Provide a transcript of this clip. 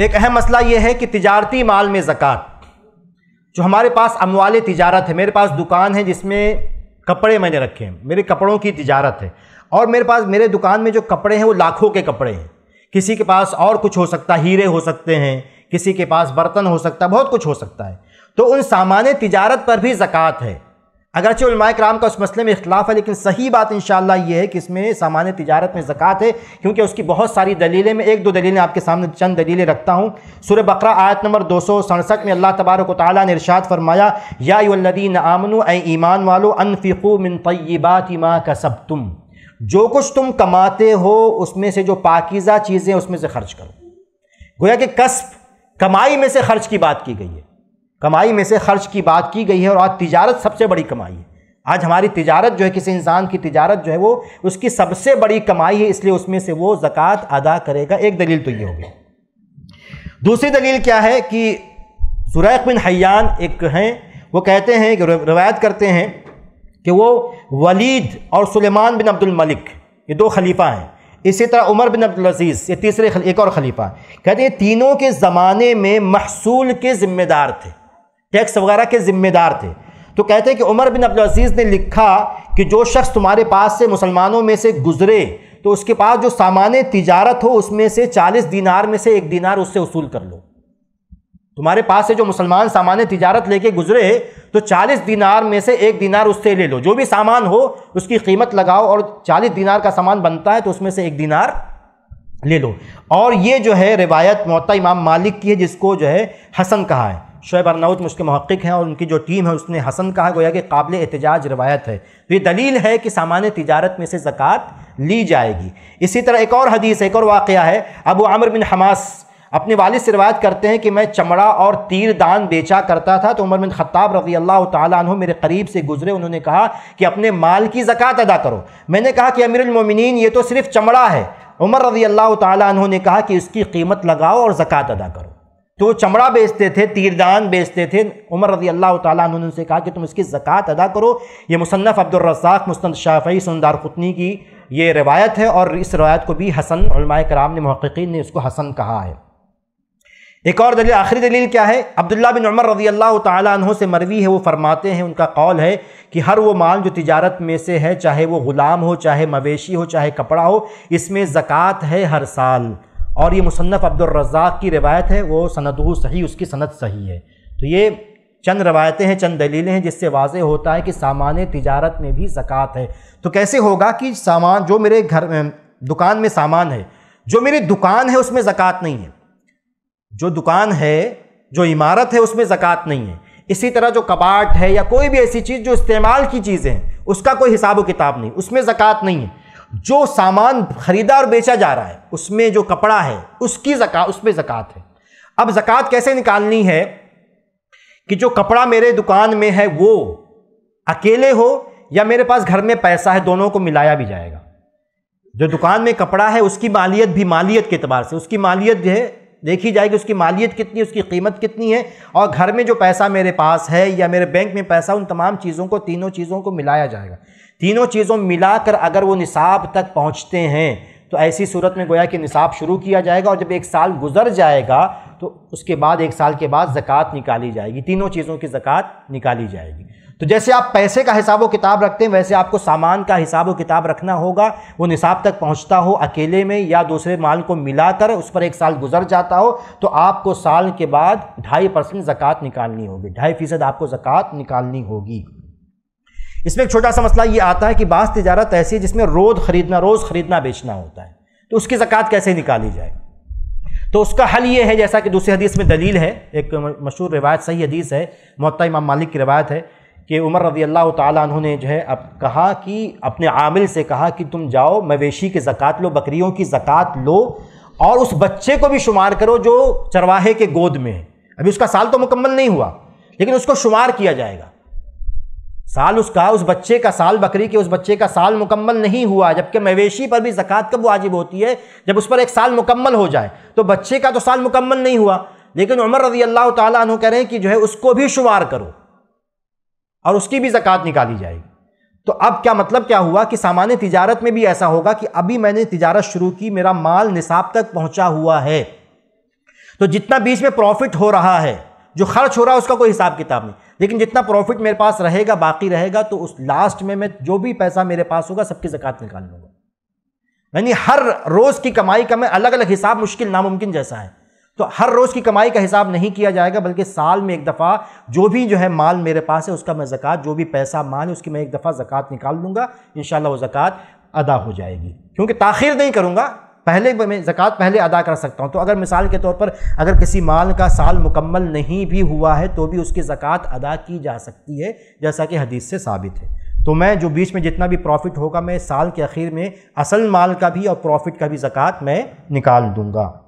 एक अहम मसला यह है कि तजारती माल में ज़क़़त जो हमारे पास अमवाल तजारत है मेरे पास दुकान है जिसमें कपड़े मैंने रखे हैं मेरे कपड़ों की तजारत है और मेरे पास मेरे दुकान में जो कपड़े हैं वो लाखों के कपड़े हैं किसी के पास और कुछ हो सकता है हीरे हो सकते हैं किसी के पास बर्तन हो सकता है बहुत कुछ हो सकता है तो उन सामान्य तजारत पर भी ज़क़़त है अगरचे कराम का उस मसले में इख्तलाफ है लेकिन सही बात इन ये है कि इसमें सामान्य तजारत में जक़ात है क्योंकि उसकी बहुत सारी दलीलें मैं एक दो दलीलें आपके सामने चंद दलीलें रखता हूँ सुर बकरा आयत नंबर दो सौ सड़सठ में अल्लाह तबारक ताली ने इरशाद फरमाया यादीन आमनु ए ईमान वालो अनफ़िकू मिन तय्यबात माँ का सब तुम जो कुछ तुम कमाते हो उसमें से जो पाकिज़ा चीज़ें उसमें से खर्च करो गोया कि कस्ब कमाई में से खर्च की बात की गई है कमाई में से खर्च की बात की गई है और आज तिजारत सबसे बड़ी कमाई है आज हमारी तिजारत जो है किसी इंसान की तिजारत जो है वो उसकी सबसे बड़ी कमाई है इसलिए उसमें से वो ज़क़़त अदा करेगा एक दलील तो ये होगी दूसरी दलील क्या है कि सुरैक बिन हयान एक हैं वो कहते हैं कि रवायत करते हैं कि वो वलीद और सुलेमान बिन अब्दुल मलिक ये दो खलीफा हैं इसी तरह उमर बिन अब्दुलज़ीज़ ये तीसरे एक और खलीफा कहते हैं तीनों के ज़माने में महसूल के ज़िम्मेदार थे टैक्स वगैरह के ज़िम्मेदार थे तो कहते हैं कि उमर बिन अब्दुल अजीज़ ने लिखा कि जो शख्स तुम्हारे पास से मुसलमानों में से गुजरे तो उसके पास जो सामान तिजारत हो उसमें से चालीस दिनार में से एक दिनार उससे वसूल कर लो तुम्हारे पास से जो मुसलमान सामान तिजारत लेके गुजरे तो चालीस दिनार में से एक दिनार उससे ले लो जो भी सामान हो उसकी कीमत लगाओ और चालीस दिनार का सामान बनता है तो उसमें से एक दिनार ले लो और ये जो है रिवायत मोता इमाम मालिक की है जिसको जो है हसन कहा है शुएब अरनाउत मुस्के महक्क हैं और उनकी जो टीम है उसने हसन कहा गोया कि काबिल एहतजाज रवायत है तो ये दलील है कि सामान्य तजारत में से ज़क़़त ली जाएगी इसी तरह एक और हदीस एक और वाक़ है अब आमर बिन हमास अपने वालिद से रवायत करते हैं कि मैं चमड़ा और तीर दान बेचा करता था तो उमर बिन खत्ताब रजी अल्लाह तु मेरे करीब से गुजरे उन्होंने कहा कि अपने माल की ज़क़़त अदा करो मैंने कहा कि अमीरमिन ये तो सिर्फ चमड़ा है उमर रजी अल्लाह तु ने कहा कि इसकी कीमत लगाओ और ज़क़़त अदा करो तो चमड़ा बेचते थे तीरदान बेचते थे उमर रजी अल्लाह तुन उनसे कहा कि तुम इसकी ज़क़़त अदा करो ये मुसन्फ़ अब्दुलरसाक़ मुस्तंद शाफ़ी सुनदार ख़ुतनी की ये रवायत है और इस रवायत को भी हसन कराम ने महक़िन ने इसको हसन कहा है एक और दलील आखिरी दलील क्या है अब्दुल्ला बिन उमर रजी अल्लाह तहों से मरवी है वो फरमाते हैं उनका कौल है कि हर वो माल जो तिजारत में से है चाहे वो ग़ुलाम हो चाहे मवेशी हो चाहे कपड़ा हो इसमें ज़क़़त है हर साल और ये मुसनफ़ अब्दुलरज़ाक की रवायत है वो सनदू सही उसकी सनत सही है तो ये चंद रवायतें हैं चंद दलीलें हैं जिससे वाज होता है कि सामान तजारत में भी ज़क़़त है तो कैसे होगा कि सामान जो मेरे घर दुकान में सामान है जो मेरी दुकान है उसमें ज़क़़त नहीं है जो दुकान है जो इमारत है उसमें ज़क़़त नहीं है इसी तरह जो कबाट है या कोई भी ऐसी चीज़ जो इस्तेमाल की चीज़ें हैं उसका कोई हिसाब किताब नहीं उसमें ज़क़़त नहीं है जो सामान खरीदा और बेचा जा रहा है उसमें जो कपड़ा है उसकी जक़ात उस पर ज़क़़त है अब जकवात कैसे निकालनी है कि जो कपड़ा मेरे दुकान में है वो अकेले हो या मेरे पास घर में पैसा है दोनों को मिलाया भी जाएगा जो दुकान में कपड़ा है उसकी मालियत भी मालियत के अतबार से उसकी मालियत जो है देखी जाएगी उसकी मालियत कितनी है उसकी कीमत कितनी है और घर में जो पैसा मेरे पास है या मेरे बैंक में पैसा उन तमाम चीज़ों को तीनों चीज़ों को मिलाया जाएगा तीनों चीज़ों मिलाकर अगर वो निसाब तक पहुँचते हैं तो ऐसी सूरत में गोया कि निसाब शुरू किया जाएगा और जब एक साल गुजर जाएगा तो उसके बाद एक साल के बाद ज़क़़त निकाली जाएगी तीनों चीज़ों की ज़क़़त निकाली जाएगी तो जैसे आप पैसे का हिसाब व किताब रखते हैं वैसे आपको सामान का हिसाब व किताब रखना होगा वो निसाब तक पहुंचता हो अकेले में या दूसरे माल को मिलाकर उस पर एक साल गुजर जाता हो तो आपको साल के बाद ढाई परसेंट ज़क़़त निकालनी होगी ढाई फ़ीसद आपको ज़क़़त निकालनी होगी इसमें एक छोटा सा मसला ये आता है कि बास तजारत ऐसी जिसमें रोज़ ख़रीदना रोज़ ख़रीदना बेचना होता है तो उसकी ज़क़़त कैसे निकाली जाए तो उसका हल ये है जैसा कि दूसरी हदीस में दलील है एक मशहूर रिवायत सही हदीस है मत्ता इमाम मालिक की रवायत है कि उमर रजी अल्लाह तु ने जो है अब कहा कि अपने आमिल से कहा कि तुम जाओ मवेशी की ज़क़़त लो बकरियों की ज़क़़त लो और उस बच्चे को भी शुमार करो जो चरवाहे के गोद में है अभी उसका साल तो मुकम्मल नहीं हुआ लेकिन उसको शुमार किया जाएगा साल उसका उस बच्चे का साल बकरी के उस बच्चे का साल मुकम्मल नहीं हुआ जबकि मवेशी पर भी ज़क़़त कब वाजिब होती है जब उस पर एक साल मुकम्मल हो जाए तो बच्चे का तो साल मुकम्मल नहीं हुआ लेकिन उमर रजी अल्लाह तु कह रहे हैं कि जो है उसको भी शुमार करो और उसकी भी ज़क़़त निकाली जाएगी तो अब क्या मतलब क्या हुआ कि सामान्य तिजारत में भी ऐसा होगा कि अभी मैंने तिजारत शुरू की मेरा माल निसाब तक पहुँचा हुआ है तो जितना बीच में प्रॉफिट हो रहा है जो खर्च हो रहा है उसका कोई हिसाब किताब नहीं लेकिन जितना प्रॉफिट मेरे पास रहेगा बाकी रहेगा तो उस लास्ट में मैं जो भी पैसा मेरे पास होगा सबकी जक़ात निकाल लूँगा यानी हर रोज़ की कमाई का मैं अलग अलग हिसाब मुश्किल नामुमकिन जैसा है तो हर रोज़ की कमाई का हिसाब नहीं किया जाएगा बल्कि साल में एक दफ़ा जो भी जो है माल मेरे पास है उसका मैं ज़क़़त जो भी पैसा माल है उसकी मैं एक दफ़ा ज़क़़त निकाल लूँगा इन वो ज़क़़त अदा हो जाएगी क्योंकि ताखिर नहीं करूँगा पहले मैं ज़क़़त पहले अदा कर सकता हूँ तो अगर मिसाल के तौर पर अगर किसी माल का साल मुकम्मल नहीं भी हुआ है तो भी उसकी ज़क़़त अदा की जा सकती है जैसा कि हदीस से साबित है तो मैं जो बीच में जितना भी प्रॉफ़िट होगा मैं साल के आखिर में असल माल का भी और प्रॉफ़िट का भी ज़क़़त मैं निकाल दूँगा